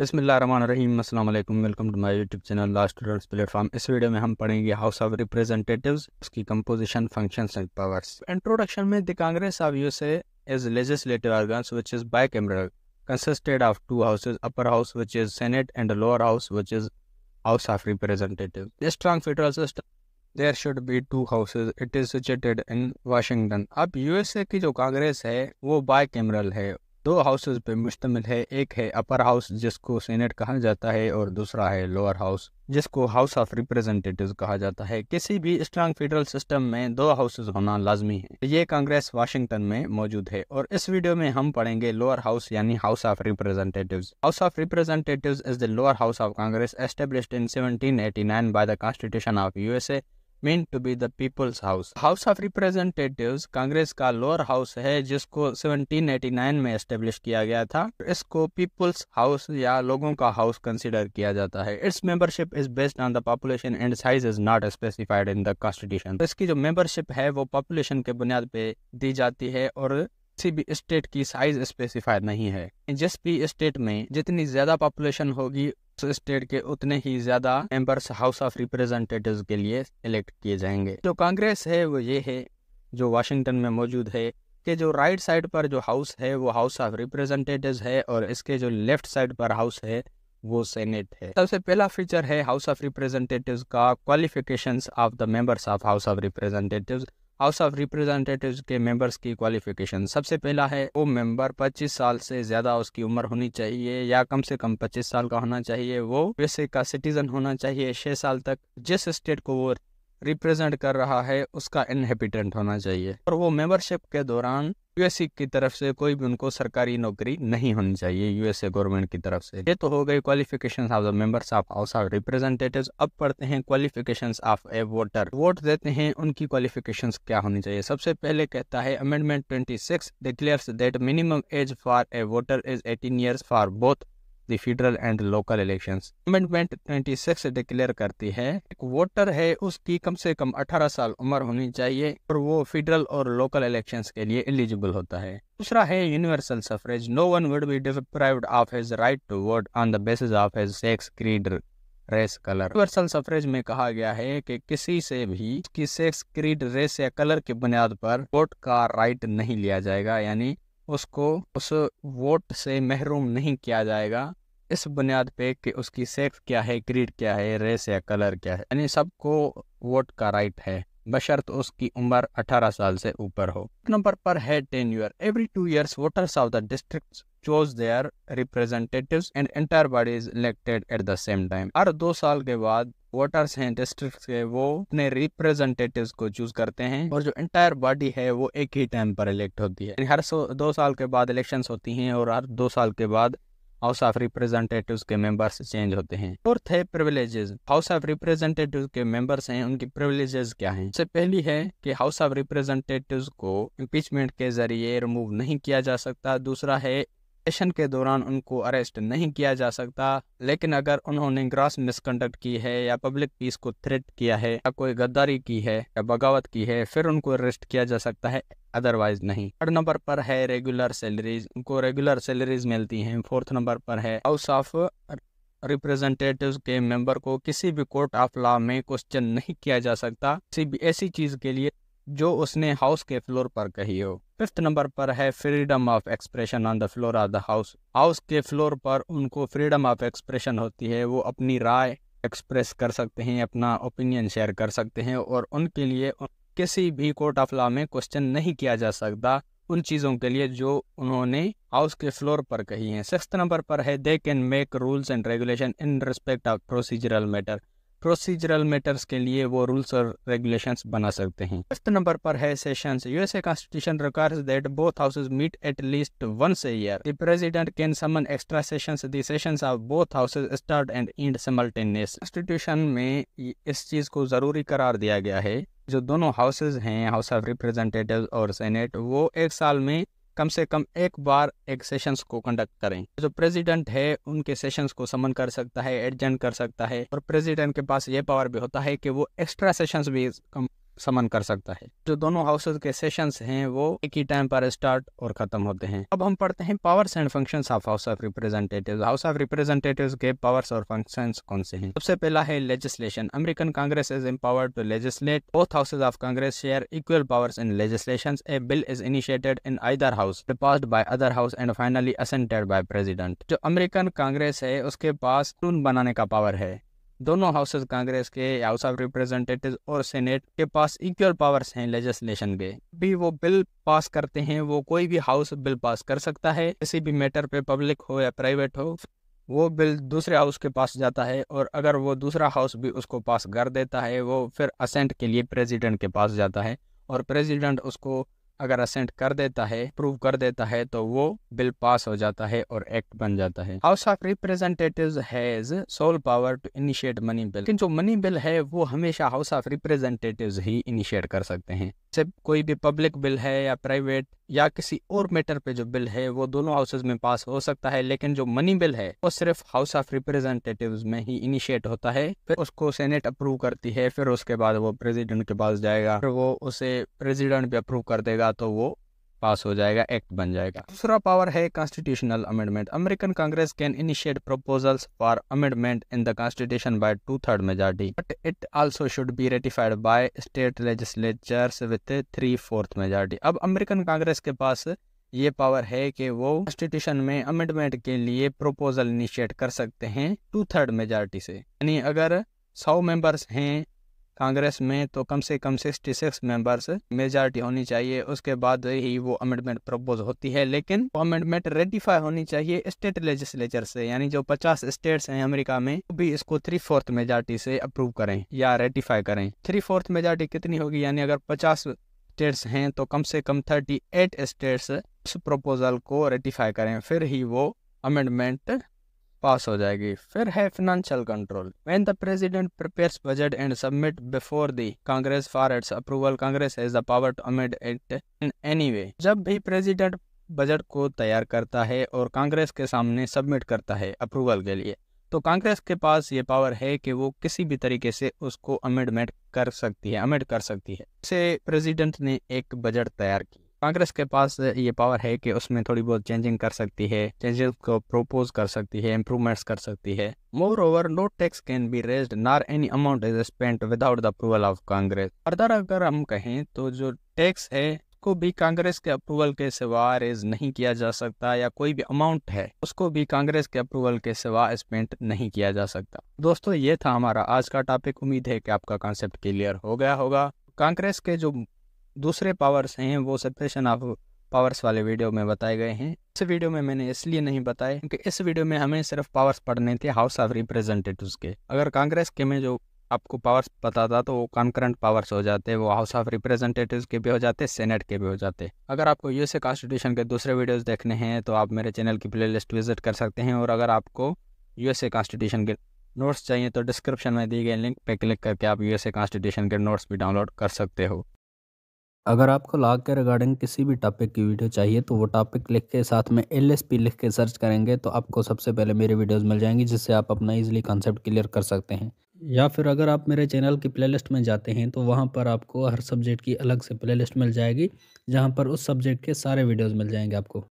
बसमीम अल्लाम welcome to my YouTube channel last rolls platform इस वीडियो में हम पढ़ेंगे हाउस ऑफ रिप्रेजेंटेटिव्स उसकी composition functions and powers introduction में द कांग्रेस ऑफ से is legislative organs which is cameral consisted of two houses upper house which is Senate and lower house which is house of representative the strong federal system there should be two houses it is situated in Washington अब USA की जो कांग्रेस है वो by cameral है दो houses पे मुश्तमिल है एक है अपर हाउस जिसको सेनेट कहा जाता है और दूसरा है लोअर हाउस जिसको हाउस ऑफ रिप्रेजेंटेटिव कहा जाता है किसी भी स्ट्रांग फेडरल सिस्टम में दो हाउसेज होना लाजमी है ये कांग्रेस वाशिंगटन में मौजूद है और इस वीडियो में हम पढ़ेंगे लोअर हाउस यानी house of representative house of representative is the lower house of Congress establish in seventeen eighty nine by the constitution of USA mean to be the house house of representative Congress का lower house है जिसको 1789 में establish किया गया था इसको peoples house या लोगों का हाउस कंसिडर किया जाता है its membership is based on the population and size is not specified in the constitution इसकी जो मेंबरशिप है वो पॉपुलेशन के बुनियाद पे दी जाती है और किसी भी स्टेट की साइज स्पेसिफाइड नहीं है जिस भी स्टेट में जितनी ज्यादा पॉपुलेशन होगी स्टेट के उतने ही ज्यादा मेंबर्स हाउस ऑफ रिप्रेजेंटेटिव के लिए इलेक्ट किए जाएंगे जो कांग्रेस है वो ये है जो वाशिंगटन में मौजूद है कि जो राइट साइड पर जो हाउस है वो हाउस ऑफ रिप्रेजेंटेटिव है और इसके जो लेफ्ट साइड पर हाउस है वो सेनेट है सबसे पहला फीचर है हाउस ऑफ रिप्रेजेंटेटिव का qualifications of the members of house of representative house of representatives के मेंबर्स की क्वालिफिकेशन सबसे पहला है वो मेंबर 25 साल से ज़्यादा उसकी उम्र होनी चाहिए या कम से कम 25 साल का होना चाहिए वो यूएसए का सिटीजन होना चाहिए 6 साल तक जिस स्टेट को वो रिप्रेजेंट कर रहा है उसका इनहेबिटेंट होना चाहिए और वो मेंबरशिप के दौरान यूएसए की तरफ से कोई भी उनको सरकारी नौकरी नहीं होनी चाहिए यूएसए गवर्नमेंट की तरफ से ये तो हो गई qualifications of the members of house of representatives अब पढ़ते हैं qualifications of a voter vote देते हैं उनकी क्वालिफिकेशंस क्या होनी चाहिए सबसे पहले कहता है amendment twenty six declares that minimum age for a voter is eighteen year for both the federal and local election amendment six declare करती है एक वोटर है उसकी कम से कम अठारह साल उम्र होनी चाहिए और वो फेडरल और लोकल इलेक्शन के लिए एलिजिबल होता है दूसरा है universal suffrage no one would be deprive of his right to vote on the basis of his sex creed race colour universal suffrage में कहा गया है कि किसी से भी कि सेक्स क्रीड रेस या कलर के बुनियाद पर वोट का राइट नहीं लिया जाएगा यानी उसको उस वोट से महरूम नहीं किया जाएगा इस बुनियाद पे कि उसकी सेक्स क्या है क्रीड क्या है रेस या कलर क्या है यानी सबको वोट का राइट है बशर्त उसकी उम्र 18 साल से ऊपर हो नंबर पर है ten year every two years voters of the district choose their representatives and entire body is elected at the same time हर दो साल के बाद वोटर्स हैं डिस्ट्रिक्ट के वो अपने रिप्रेजेंटेटिव को चूज करते हैं और जो इंटायर बॉडी है वो एक ही टाइम पर इलेक्ट होती है हर दो साल के बाद इलेक्शन होती हैं और हर दो साल के बाद हाउस ऑफ रिप्रेजेंटेटिव्स के मेंबर्स चेंज होते हैं फोर्थ है प्रिविलेजेस हाउस ऑफ रिप्रेजेंटेटिव्स के मेंबर्स हैं उनकी प्रिविलेजेस क्या हैं सबसे पहली है कि हाउस ऑफ रिप्रेजेंटेटिव्स को इम्पीचमेंट के जरिए रिमूव नहीं किया जा सकता दूसरा है इन्वेस्टिगेशन के दौरान उनको अरेस्ट नहीं किया जा सकता लेकिन अगर उन्होंने ग्रास मिसकंडक्ट की है या पब्लिक पीस को थ्रेट किया है या कोई गद्दारी की है या बगावत की है फिर उनको अरेस्ट किया जा सकता है अदरवाइज नहीं थर्ड नंबर पर है रेगुलर सैलरीज उनको रेगुलर सैलरीज मिलती है फोर्थ नंबर पर है हाउस ऑफ रिप्रेजेंटेटिव के मेंबर को किसी भी कोर्ट ऑफ लॉ में क्वेश्चन नहीं किया जा सकता किसी भी ऐसी चीज के लिए जो उसने हाउस के फ्लोर पर कही हो फिफ्थ नंबर पर है freedom of expression on the floor of the house house के फ्लोर पर उनको फ्रीडम ऑफ एक्सप्रेशन होती है वो अपनी राय एक्सप्रेस कर सकते हैं अपना ओपिनियन शेयर कर सकते हैं और उनके लिए किसी भी कोर्ट ऑफ लॉ में क्वेश्चन नहीं किया जा सकता उन चीज़ों के लिए जो उन्होंने हाउस के फ्लोर पर कही हैं सिक्स नंबर पर है they can make rules and regulation in respect of procedural matter procedural matters के लिए वो रूल्स और रेगुलेशंस बना सकते हैं फर्स्ट नंबर पर है session USA constitution requires that both houses meet at least once a year the president can summon extra sessions the sessions of both houses start and and simultaneous constitution में इस चीज को जरूरी करार दिया गया है जो दोनों हाउसेज हैं हाउस ऑफ रिप्रेजेंटेटिव और सेनेट वो एक साल में कम से कम एक बार एक सेशंस को कंडक्ट करें जो प्रेसिडेंट है उनके सेशंस को समन कर सकता है एडजेंट कर सकता है और प्रेसिडेंट के पास ये पावर भी होता है कि वो एक्स्ट्रा सेशंस भी समन कर सकता है जो दोनों हाउसेज के सेशंस हैं वो एक ही टाइम पर स्टार्ट और खत्म होते हैं अब हम पढ़ते हैं powers and function of house of representative house of representative के पावर्स और फंक्शन कौन से हैं सबसे पहला है legislation American Congress is empowered to legislate both houses of Congress share equal powers in legislation a bill is initiated in either house pass by other house and finally assented by president जो American Congress है उसके पास twin बनाने का power है दोनों houses Congress के house of representative और senate के पास इक्वल पावर्स हैं लेजिस्लेशन के भी वो बिल पास करते हैं वो कोई भी हाउस बिल पास कर सकता है किसी भी मैटर पे पब्लिक हो या प्राइवेट हो वो बिल दूसरे हाउस के पास जाता है और अगर वो दूसरा हाउस भी उसको पास कर देता है वो फिर असेंट के लिए प्रेजिडेंट के पास जाता है और प्रेजिडेंट उसको अगर असेंट कर देता है प्रूव कर देता है तो वो बिल पास हो जाता है और एक्ट बन जाता है house of representative has sole power to initiate money bill लेकिन जो मनी बिल है वो हमेशा हाउस ऑफ रिप्रेजेंटेटिव ही इनिशिएट कर सकते हैं जैसे कोई भी पब्लिक बिल है या प्राइवेट या किसी और मैटर पे जो बिल है वो दोनों हाउसेज में पास हो सकता है लेकिन जो मनी बिल है वो सिर्फ हाउस ऑफ रिप्रेजेंटेटिव में ही इनिशिएट होता है फिर उसको सेनेट अप्रूव करती है फिर उसके बाद वो प्रेसिडेंट के पास जाएगा फिर वो उसे प्रेसिडेंट भी अप्रूव कर देगा तो वो पास हो जाएगा एक्ट बन जाएगा दूसरा पावर है constitutional amendment American Congress can initiate proposals for amendment in the constitution by two third majority but it also should be ratified by state legislatures with three fourth majority अब American Congress के पास ये power है कि वो constitution में amendment के लिए प्रपोजल इनिशिएट कर सकते हैं टू थर्ड मेजोरिटी से यानी अगर सौ मेंबर्स हैं कांग्रेस में तो कम से कम सिक्सटी सिक्स मेंबर्स मेजॉरिटी होनी चाहिए उसके बाद ही वो अमेंडमेंट प्रपोज होती है लेकिन वो अमेंडमेंट रेटिफाई होनी चाहिए स्टेट लेजिस्लेचर से यानी जो पचास स्टेट्स हैं अमेरिका में भी इसको थ्री फोर्थ मेजॉरिटी से अप्रूव करें या रेटिफाई करें थ्री फोर्थ मेजॉरिटी कितनी होगी यानी अगर पचास स्टेट्स हैं तो कम से कम थर्टी एट स्टेट्स उस प्रपोजल को रेटिफाई करें फिर ही वो अमेंडमेंट पास हो जाएगी फिर है financial control when the president prepares budget and submit before the Congress for its approval Congress has the power to amend it in any way जब भी प्रेसिडेंट बजट को तैयार करता है और कांग्रेस के सामने सबमिट करता है अप्रूवल के लिए तो कांग्रेस के पास ये पावर है कि वो किसी भी तरीके से उसको अमेंडमेंट कर सकती है अमेंड कर सकती है इसे प्रेसिडेंट ने एक बजट तैयार किया कांग्रेस के पास ये पावर है कि उसमें थोड़ी बहुत चेंजिंग कर सकती है चेंजेस को प्रोपोज कर सकती है इम्प्रूवमेंट्स कर सकती है moreover no tax can be raise nor any amount is spent without the approval of Congress further अगर हम कहें तो जो टैक्स है उसको भी कांग्रेस के अप्रूवल के सिवा रेज नहीं किया जा सकता या कोई भी अमाउंट है उसको भी कांग्रेस के अप्रूवल के सिवा स्पेंट नहीं किया जा सकता दोस्तों ये था हमारा आज का टॉपिक उम्मीद है कि आपका कॉन्सेप्ट क्लियर हो गया होगा कांग्रेस के जो दूसरे पावर्स हैं वो सेपरेशन ऑफ पावर्स वाले वीडियो में बताए गए हैं इस वीडियो में मैंने इसलिए नहीं बताए क्योंकि इस वीडियो में हमें सिर्फ पावर्स पढ़ने थे हाउस ऑफ रिप्रेजेंटेटिव के अगर कांग्रेस के में जो आपको पावर्स पता था तो वो कॉन्करेंट पावर्स हो जाते वो हाउस ऑफ रिप्रेजेंटेटिव के भी हो जाते सेनेट के भी हो जाते अगर आपको यूएसए कॉन्स्टिट्यूशन के दूसरे वीडियोस देखने हैं तो आप मेरे चैनल की प्लेलिस्ट विजिट कर सकते हैं और अगर आपको यूएसए कॉन्स्टिट्यूशन के नोट्स चाहिए तो डिस्क्रिप्शन में दी गई लिंक पे क्लिक करके आप यूएसए कॉन्स्टिट्यूशन के नोट्स भी डाउनलोड कर सकते हो अगर आपको लॉ के रिगार्डिंग किसी भी टॉपिक की वीडियो चाहिए तो वो टॉपिक लिख के साथ में एल लिख के सर्च करेंगे तो आपको सबसे पहले मेरी वीडियोस मिल जाएंगी जिससे आप अपना इजीली कॉन्सेप्ट क्लियर कर सकते हैं या फिर अगर आप मेरे चैनल की प्लेलिस्ट में जाते हैं तो वहाँ पर आपको हर सब्जेक्ट की अलग से लिस्ट मिल जाएगी जहाँ पर उस सब्जेक्ट के सारे वीडियोज़ मिल जाएंगे आपको